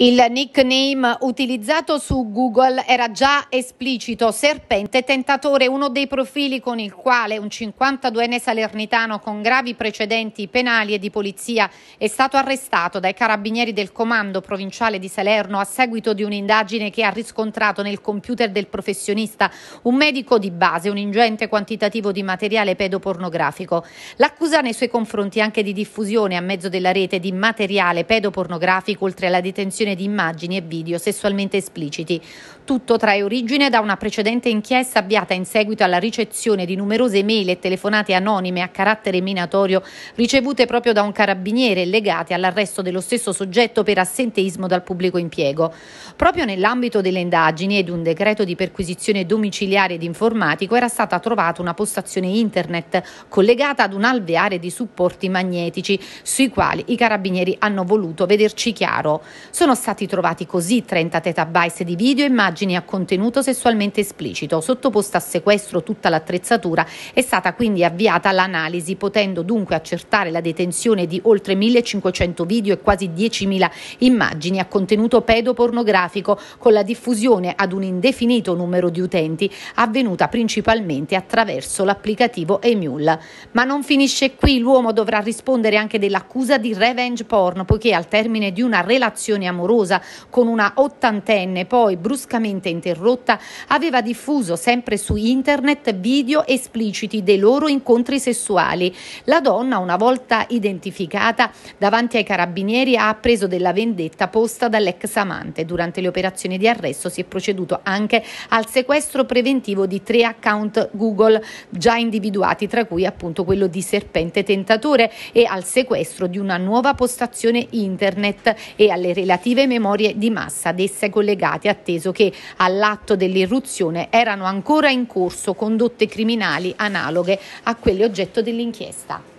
Il nickname utilizzato su Google era già esplicito, Serpente Tentatore, uno dei profili con il quale un 52enne salernitano con gravi precedenti penali e di polizia è stato arrestato dai carabinieri del comando provinciale di Salerno a seguito di un'indagine che ha riscontrato nel computer del professionista un medico di base, un ingente quantitativo di materiale pedopornografico. L'accusa nei suoi confronti anche di diffusione a mezzo della rete di materiale pedopornografico oltre alla detenzione pubblicazione di immagini e video sessualmente espliciti. Tutto trae origine da una precedente inchiesta avviata in seguito alla ricezione di numerose mail e telefonate anonime a carattere minatorio ricevute proprio da un carabiniere legate all'arresto dello stesso soggetto per assenteismo dal pubblico impiego. Proprio nell'ambito delle indagini ed un decreto di perquisizione domiciliare ed informatico era stata trovata una postazione internet collegata ad un alveare di supporti magnetici sui quali i carabinieri hanno voluto vederci chiaro. Sono stati trovati così 30 tetabyte di video e immagini a contenuto sessualmente esplicito. Sottoposta a sequestro tutta l'attrezzatura è stata quindi avviata l'analisi, potendo dunque accertare la detenzione di oltre 1500 video e quasi 10.000 immagini a contenuto pedopornografico con la diffusione ad un indefinito numero di utenti avvenuta principalmente attraverso l'applicativo Emule. Ma non finisce qui, l'uomo dovrà rispondere anche dell'accusa di revenge porn, poiché al termine di una relazione amorosa amorosa con una ottantenne poi bruscamente interrotta aveva diffuso sempre su internet video espliciti dei loro incontri sessuali. La donna, una volta identificata davanti ai carabinieri, ha appreso della vendetta posta dall'ex amante. Durante le operazioni di arresto si è proceduto anche al sequestro preventivo di tre account Google già individuati, tra cui appunto quello di Serpente Tentatore e al sequestro di una nuova postazione internet e alle relative relative memorie di massa ad esse collegate, atteso che all'atto dell'irruzione erano ancora in corso condotte criminali analoghe a quelle oggetto dell'inchiesta.